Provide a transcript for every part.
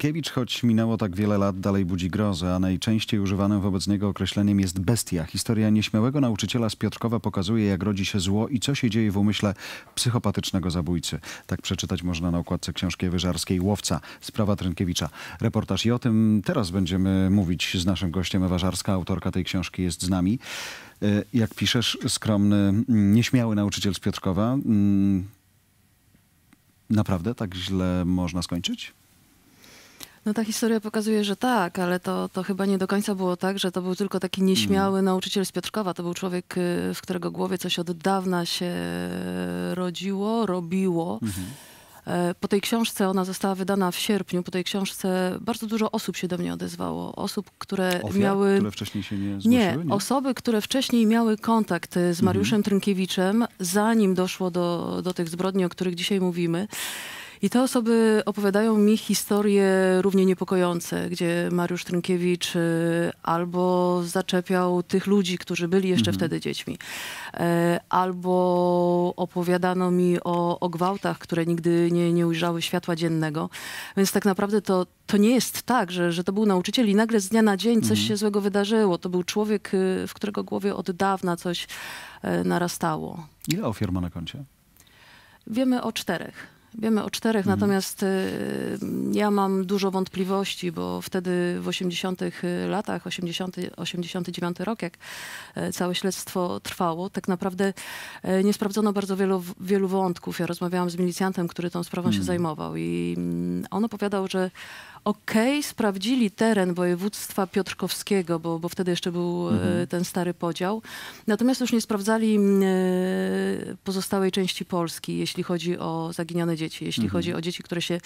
Sienkiewicz, choć minęło tak wiele lat, dalej budzi grozę, a najczęściej używanym wobec niego określeniem jest bestia. Historia nieśmiałego nauczyciela z Piotrkowa pokazuje, jak rodzi się zło i co się dzieje w umyśle psychopatycznego zabójcy. Tak przeczytać można na okładce książki Wyżarskiej Łowca, sprawa Trynkiewicza. Reportaż i o tym teraz będziemy mówić z naszym gościem Ewa Żarska, autorka tej książki jest z nami. E, jak piszesz, skromny, mm, nieśmiały nauczyciel z Piotrkowa. Mm, naprawdę tak źle można skończyć? No ta historia pokazuje, że tak, ale to, to chyba nie do końca było tak, że to był tylko taki nieśmiały mm. nauczyciel z Piotrkowa. To był człowiek, y, w którego głowie coś od dawna się rodziło, robiło. Mm -hmm. Po tej książce, ona została wydana w sierpniu, po tej książce bardzo dużo osób się do mnie odezwało. Osób, które Ofiar, miały... które wcześniej się nie zgłosiły? Nie, nie, osoby, które wcześniej miały kontakt y, z mhm. Mariuszem mm -hmm. Trynkiewiczem, zanim doszło do, do tych zbrodni, o których dzisiaj mówimy. I te osoby opowiadają mi historie równie niepokojące, gdzie Mariusz Trynkiewicz y, albo zaczepiał tych ludzi, którzy byli jeszcze mhm. wtedy dziećmi, e, albo opowiadano mi o, o gwałtach, które nigdy nie, nie ujrzały światła dziennego. Więc tak naprawdę to, to nie jest tak, że, że to był nauczyciel i nagle z dnia na dzień coś mhm. się złego wydarzyło. To był człowiek, y, w którego głowie od dawna coś e, narastało. Ile ofiar ma na koncie? Wiemy o czterech. Wiemy o czterech, mhm. natomiast y, ja mam dużo wątpliwości, bo wtedy w 80 y, latach, 80, 89 rok, jak y, całe śledztwo trwało, tak naprawdę nie sprawdzono bardzo wielu, wielu wątków. Ja rozmawiałam z milicjantem, który tą sprawą mhm. się zajmował i mm, on opowiadał, że OK, sprawdzili teren województwa piotrkowskiego, bo, bo wtedy jeszcze był e, mhm. ten stary podział. Natomiast już nie sprawdzali e, pozostałej części Polski, jeśli chodzi o zaginione dzieci, jeśli mhm. chodzi o dzieci, które się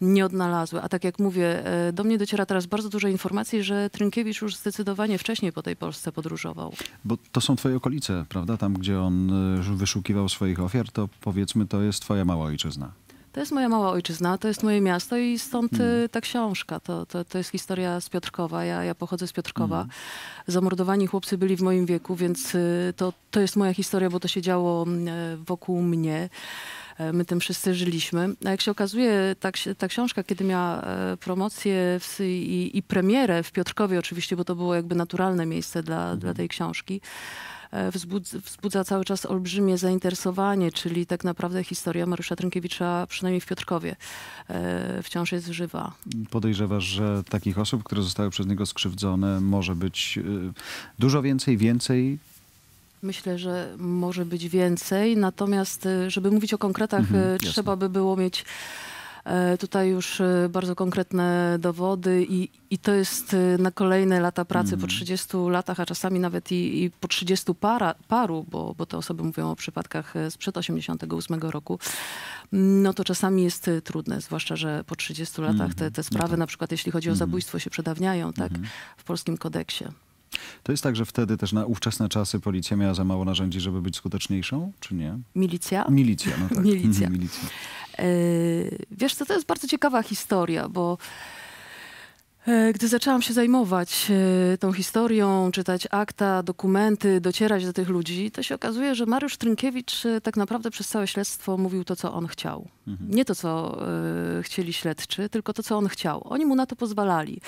nie odnalazły. A tak jak mówię, e, do mnie dociera teraz bardzo dużo informacji, że Trynkiewicz już zdecydowanie wcześniej po tej Polsce podróżował. Bo to są twoje okolice, prawda? Tam, gdzie on wyszukiwał swoich ofiar, to powiedzmy, to jest twoja mała ojczyzna. To jest moja mała ojczyzna, to jest moje miasto i stąd mm. Y, ta książka. To, to, to jest historia z Piotrkowa. Ja, ja pochodzę z Piotrkowa. Mm. Zamordowani chłopcy byli w moim wieku, więc y, to, to jest moja historia, bo to się działo y, wokół mnie. E, my tym wszyscy żyliśmy. A jak się okazuje, ta, ta książka, kiedy miała e, promocję w, i, i premierę w Piotrkowie oczywiście, bo to było jakby naturalne miejsce dla, mhm. dla tej książki, e, Wzbudza, wzbudza, cały czas olbrzymie zainteresowanie, czyli tak naprawdę historia Mariusza Trynkiewicza, przynajmniej w Piotrkowie, wciąż jest żywa. Podejrzewasz, że takich osób, które zostały przez niego skrzywdzone, może być dużo więcej, więcej Myślę, że może być więcej, natomiast y, żeby mówić o konkretach, mhm, y, trzeba by było mieć e, tutaj już y, bardzo konkretne dowody i, i to jest na kolejne lata pracy po 30 mhm. latach, a czasami nawet i, i po 30 para, paru, bo, bo te osoby mówią o przypadkach sprzed 88 roku, no to czasami jest trudne, zwłaszcza, że po 30 latach te, mhm. te no sprawy, no tak. na przykład jeśli chodzi o mhm. zabójstwo, się przedawniają tak, w polskim kodeksie. To jest tak, że wtedy też na ówczesne czasy policja miała za mało narzędzi, żeby być skuteczniejszą, czy nie? Milicja? Milicja, no tak. Milicja. Milicja. Yy, wiesz co, to jest bardzo ciekawa historia, bo E, gdy zaczęłam się zajmować e, tą historią, czytać akta, dokumenty, docierać do tych ludzi, to się okazuje, że Mariusz Trynkiewicz e, tak naprawdę przez całe śledztwo mówił to, co on chciał. Mhm. Nie to, co chcieli śledczy, tylko to, co on chciał. Oni mu na to pozwalali.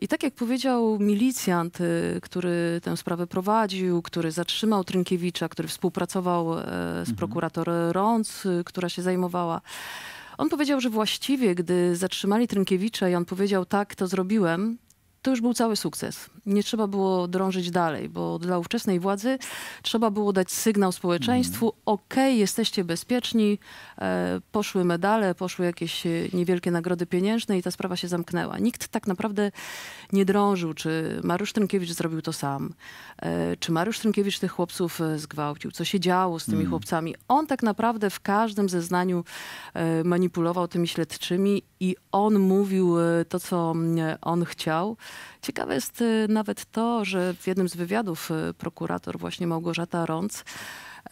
I tak jak powiedział milicjant, który tę sprawę prowadził, który zatrzymał Trynkiewicza, który współpracował z mhm. prokuratorą Rąc, która się zajmowała on powiedział, że właściwie, gdy zatrzymali Trynkiewicza i on powiedział, tak, to zrobiłem, to już był cały sukces. Nie trzeba było drążyć dalej, bo dla ówczesnej władzy trzeba było dać sygnał społeczeństwu: mhm. okej, OK, jesteście bezpieczni, e, poszły medale, poszły jakieś e, niewielkie nagrody pieniężne i ta sprawa się zamknęła. Nikt tak naprawdę nie drążył, czy Mariusz Trynkiewicz zrobił to sam, e, czy Mariusz Trynkiewicz tych chłopców e, zgwałcił, co się działo z tymi mhm. chłopcami. On tak naprawdę w każdym zeznaniu e, manipulował tymi śledczymi i on mówił e, to, co mm, on chciał. Ciekawe jest y, nawet to, że w jednym z wywiadów y, prokurator właśnie Małgorzata Rąc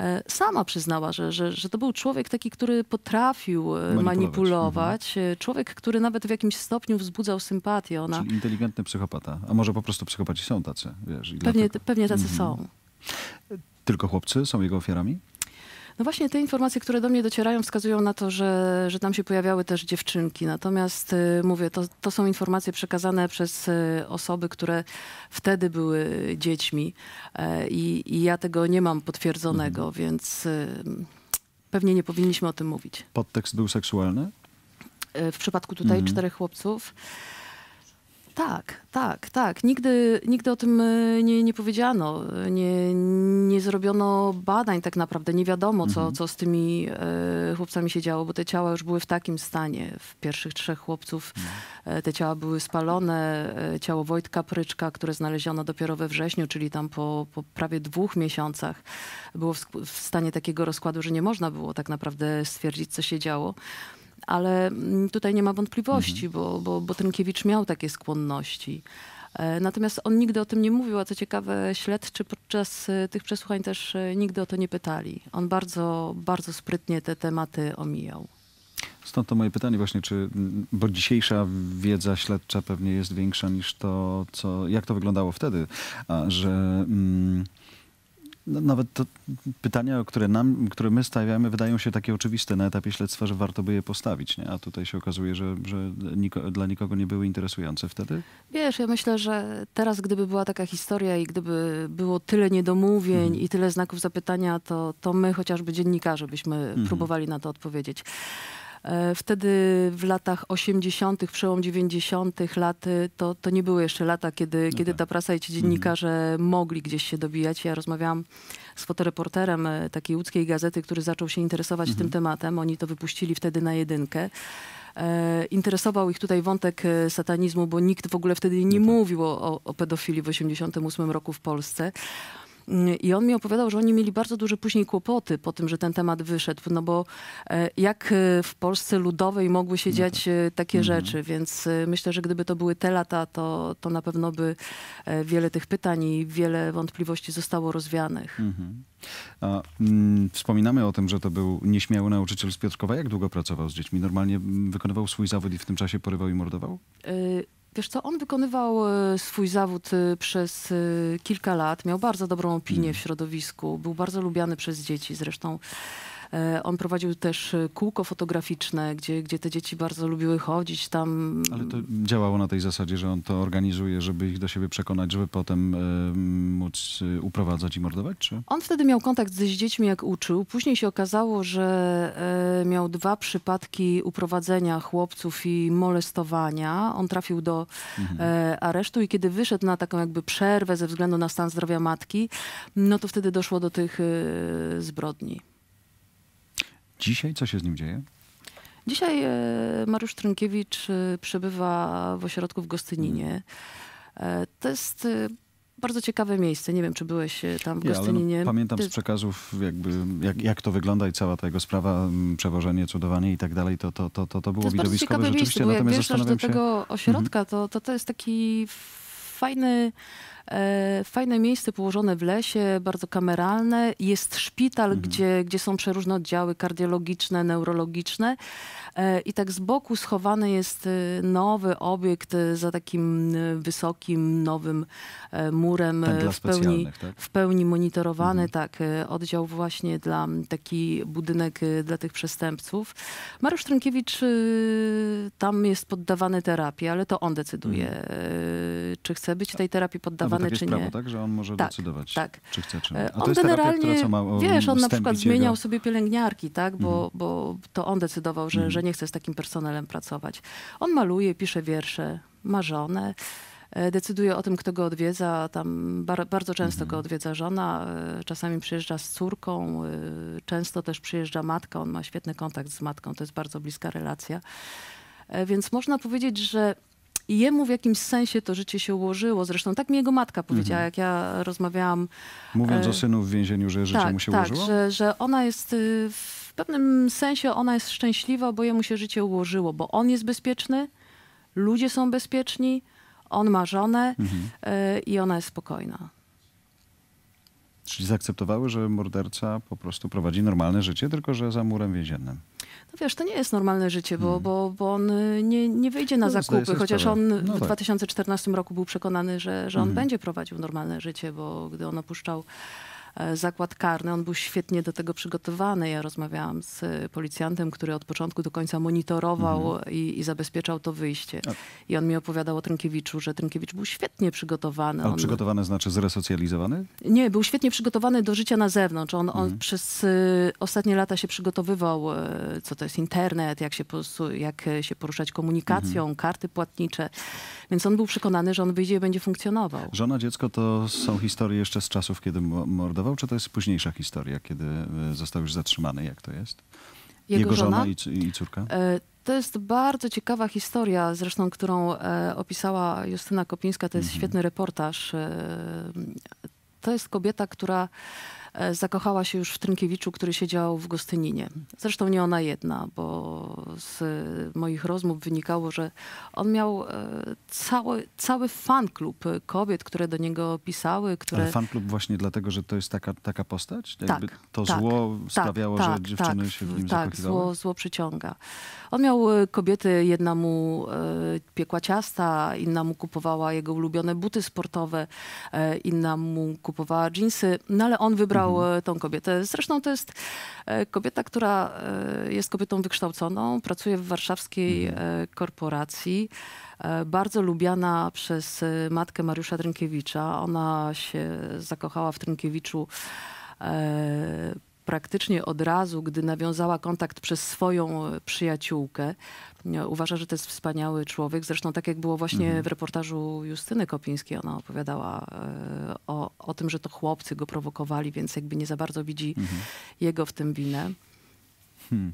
y, sama przyznała, że, że, że to był człowiek taki, który potrafił manipulować. manipulować. Mhm. Człowiek, który nawet w jakimś stopniu wzbudzał sympatię. Ona... Czyli inteligentny psychopata. A może po prostu psychopaci są tacy, wiesz? Pewnie, pewnie tacy mhm. są. Tylko chłopcy są jego ofiarami? No właśnie te informacje, które do mnie docierają, wskazują na to, że, że tam się pojawiały też dziewczynki. Natomiast y, mówię, to, to są informacje przekazane przez y, osoby, które wtedy były dziećmi e, i, i ja tego nie mam potwierdzonego, mhm. więc y, pewnie nie powinniśmy o tym mówić. Podtekst był seksualny? E, w przypadku tutaj mhm. czterech chłopców. Tak, tak, tak. Nigdy, nigdy o tym e, nie, nie powiedziano. E, nie, nie zrobiono badań tak naprawdę. Nie wiadomo, co, mhm. co z tymi e, chłopcami się działo, bo te ciała już były w takim stanie. W pierwszych trzech chłopców mhm. e, te ciała były spalone. E, ciało Wojtka Pryczka, które znaleziono dopiero we wrześniu, czyli tam po, po prawie dwóch miesiącach, było w, w stanie takiego rozkładu, że nie można było tak naprawdę stwierdzić, co się działo. Ale mm, tutaj nie ma wątpliwości, mhm. bo, bo, bo Trynkiewicz miał takie skłonności. E, natomiast on nigdy o tym nie mówił, a co ciekawe, śledczy podczas e, tych przesłuchań też e, nigdy o to nie pytali. On bardzo, bardzo sprytnie te tematy omijał. Stąd to moje pytanie właśnie, czy, mm, bo dzisiejsza wiedza śledcza pewnie jest większa niż to, co, jak to wyglądało wtedy, że... Mm, no, nawet to pytania, które, nam, które my stawiamy, wydają się takie oczywiste na etapie śledztwa, że warto by je postawić, nie? a tutaj się okazuje, że, że niko, dla nikogo nie były interesujące wtedy? Wiesz, ja myślę, że teraz, gdyby była taka historia i gdyby było tyle niedomówień mhm. i tyle znaków zapytania, to, to my, chociażby dziennikarze, byśmy mhm. próbowali na to odpowiedzieć. E, wtedy w latach 80., przełom 90. lat, y, to, to nie były jeszcze lata, kiedy, okay. No kiedy tak. ta prasa i ci dziennikarze mm. mogli gdzieś się dobijać. Ja rozmawiałam z fotoreporterem e, takiej łódzkiej gazety, który zaczął się interesować mm -hmm. tym mhm. tematem. Oni to wypuścili wtedy na jedynkę. E, interesował ich tutaj wątek satanizmu, bo nikt w ogóle wtedy nie no tak. mówił o, o pedofilii w 1988 roku w Polsce. Y, I on mi opowiadał, że oni mieli bardzo duże później kłopoty po tym, że ten temat wyszedł, no bo e, jak e, w Polsce Ludowej mogły się no dziać tak. e, takie mhm. rzeczy, więc myślę, że gdyby to były te lata, to, to na pewno by wiele tych pytań i wiele wątpliwości zostało rozwianych. Mhm. A, mm, wspominamy o tym, że to był nieśmiały nauczyciel z Piotrkowa. Jak długo pracował z dziećmi? Normalnie mm, wykonywał swój zawód i w tym czasie porywał i mordował? Y Wiesz co, on wykonywał e, swój zawód e, przez e, kilka lat, miał bardzo dobrą opinię mm. w środowisku, był bardzo lubiany przez dzieci zresztą. E, on prowadził też e, kółko fotograficzne, gdzie, gdzie te dzieci bardzo lubiły chodzić tam. Ale to działało na tej zasadzie, że on to organizuje, żeby ich do siebie przekonać, żeby potem e, móc uprowadzać i mordować? Czy? On wtedy miał kontakt z dziećmi, jak uczył. Później się okazało, że miał dwa przypadki uprowadzenia chłopców i molestowania. On trafił do mhm. aresztu i kiedy wyszedł na taką jakby przerwę ze względu na stan zdrowia matki, no to wtedy doszło do tych zbrodni. Dzisiaj co się z nim dzieje? Dzisiaj e, Mariusz Trynkiewicz e, przebywa w ośrodku w Gostyninie. Mhm. E, to jest bardzo ciekawe miejsce. Nie wiem, czy byłeś tam w ja, no, Gostyninie. No, pamiętam z przekazów, jakby, jak, jak to wygląda i cała ta jego sprawa, przewożenie, cudowanie i tak dalej, to, to, to, to, to było to widowiskowe rzeczywiście. Miejsce, bo jak wiesz, do tego ośrodka, mhm. to, to, to jest taki fajny E, fajne miejsce położone w lesie, bardzo kameralne. Jest szpital, mhm. gdzie, gdzie są przeróżne oddziały kardiologiczne, neurologiczne. E, I tak z boku schowany jest e, nowy obiekt za takim wysokim, nowym murem. w pełni, tak? w pełni monitorowany, mhm. tak. Oddział właśnie dla taki budynek dla tych przestępców. Mariusz Trynkiewicz tam jest poddawany terapii, ale to on decyduje, mhm. czy chce być tej terapii poddawany zastosowane, tak czy nie. Prawo, tak, że on może tak, decydować, tak. czy chce, czy nie. E, A on to jest generalnie, terapia, która co ma um, Wiesz, on na przykład zmieniał sobie pielęgniarki, tak, bo, mhm. bo to on decydował, że, mhm. że nie chce z takim personelem pracować. On maluje, pisze wiersze, ma żonę e, decyduje o tym, kto go odwiedza. Tam bardzo często go mhm. odwiedza żona, e, czasami przyjeżdża z córką, często też przyjeżdża matka. On ma świetny kontakt z matką, to jest bardzo bliska relacja. Więc można powiedzieć, że i jemu w jakimś sensie to życie się ułożyło. Zresztą tak mi jego matka powiedziała, mhm. jak ja rozmawiałam. Mówiąc e... o synu w więzieniu, że życie tak, mu się tak, ułożyło? Tak, że, że ona jest y, w pewnym sensie ona jest szczęśliwa, bo jemu się życie ułożyło, bo on jest bezpieczny, ludzie są bezpieczni, on ma żonę mhm. E, i ona jest spokojna. Czyli zaakceptowały, że morderca po prostu prowadzi normalne życie, tylko że za murem więziennym no wiesz, to nie jest normalne życie, bo, hmm. bo, bo on y, nie, nie wyjdzie na no, zakupy, chociaż sprawę. on no w tak. 2014 roku był przekonany, że, że on hmm. będzie prowadził normalne życie, bo gdy on opuszczał E, zakład karny. On był świetnie do tego przygotowany. Ja rozmawiałam z policjantem, który od początku do końca monitorował mhm. i, i, zabezpieczał to wyjście. A. I on mi opowiadał o Trynkiewiczu, że Trynkiewicz był świetnie przygotowany. on... przygotowany znaczy zresocjalizowany? Nie, był świetnie przygotowany do życia na zewnątrz. On, mhm. on przez y, ostatnie lata się przygotowywał, y, co to jest internet, jak się, jak się poruszać komunikacją, mhm. karty płatnicze. Więc on był przekonany, że on wyjdzie i będzie funkcjonował. Żona, dziecko to są historie jeszcze z czasów, kiedy mordowano aresztował, czy to jest późniejsza historia, kiedy e, został już zatrzymany? Jak to jest? Jego, Jego żona, żona i, i, córka? E, to jest bardzo ciekawa historia, zresztą, którą e, opisała Justyna Kopińska. To jest mhm. świetny reportaż. To jest kobieta, która E, zakochała się już w Trynkiewiczu, który siedział w Gostyninie. Zresztą nie ona jedna, bo z moich rozmów wynikało, że on miał e, cały, cały klub kobiet, które do niego pisały. Które... Ale klub właśnie dlatego, że to jest taka, taka postać? Jakby tak, to tak, zło tak, sprawiało, tak, że dziewczyny tak, się w nim tak, zakochiwały? Tak, zło, zło przyciąga. On miał e, kobiety, jedna mu piekła ciasta, inna mu kupowała jego ulubione buty sportowe, inna mu kupowała dżinsy, no ale on wybrał mhm. tą kobietę. Zresztą to jest e, kobieta, która e, jest kobietą wykształconą, pracuje w warszawskiej mhm. korporacji bardzo lubiana przez matkę Mariusza Trynkiewicza. Ona się zakochała w Trynkiewiczu praktycznie od razu, gdy nawiązała kontakt przez swoją e, przyjaciółkę. E, uważa, że to jest wspaniały człowiek. Zresztą tak jak było właśnie mhm. w reportażu Justyny Kopińskiej, ona opowiadała e, o, o tym, że to chłopcy go prowokowali, więc jakby nie za bardzo widzi mhm. jego w tym winę. Hmm.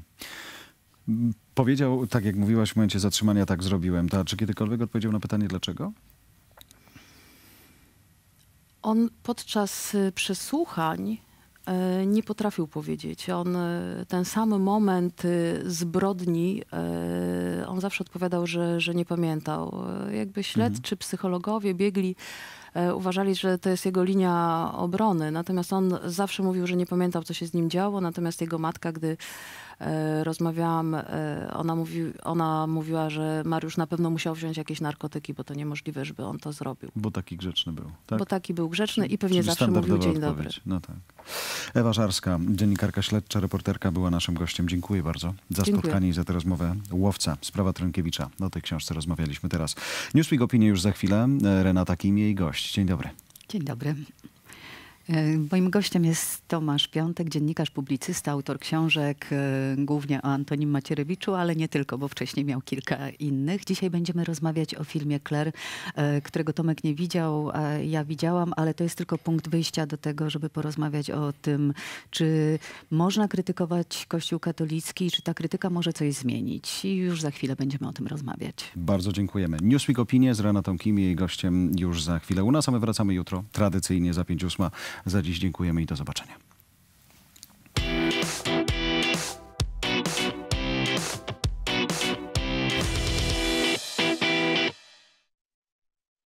Powiedział, tak jak mówiłaś w momencie zatrzymania, tak zrobiłem. To czy kiedykolwiek odpowiedział na pytanie dlaczego? On podczas przesłuchań E, nie potrafił powiedzieć. On e, ten sam moment y, zbrodni, e, on zawsze odpowiadał, że, że nie pamiętał. Jakby śledczy, mhm. psychologowie biegli, uważali, że to jest jego linia obrony. Natomiast on zawsze mówił, że nie pamiętał, co się z nim działo. Natomiast jego matka, gdy E, rozmawiałam, e, ona, mówi, ona mówiła, że Mariusz na pewno musiał wziąć jakieś narkotyki, bo to niemożliwe, żeby on to zrobił. Bo taki grzeczny był, tak? Bo taki był grzeczny i pewnie Czyli zawsze mówił dzień odpowiedź. dobry. No tak. Ewa Żarska, dziennikarka śledcza, reporterka była naszym gościem. Dziękuję bardzo za Dziękuję. spotkanie i za tę rozmowę. Łowca, sprawa Trąkiewicza. O tej książce rozmawialiśmy teraz. Newsweek opinie już za chwilę. E, Renata Kimie jej gość. Dzień dobry. Dzień dobry. E, moim gościem jest Tomasz Piątek, dziennikarz, publicysta, autor książek, e, głównie o Antonim Macierewiczu, ale nie tylko, bo wcześniej miał kilka innych. Dzisiaj będziemy rozmawiać o filmie Claire, e, którego Tomek nie widział, a ja widziałam, ale to jest tylko punkt wyjścia do tego, żeby porozmawiać o tym, czy można krytykować Kościół katolicki, czy ta krytyka może coś zmienić. I już za chwilę będziemy o tym rozmawiać. Bardzo dziękujemy. Newsweek Opinie z Renatą Kim i jej gościem już za chwilę u nas, a my wracamy jutro, tradycyjnie za 5 ósma. Za dziś dziękujemy i do zobaczenia.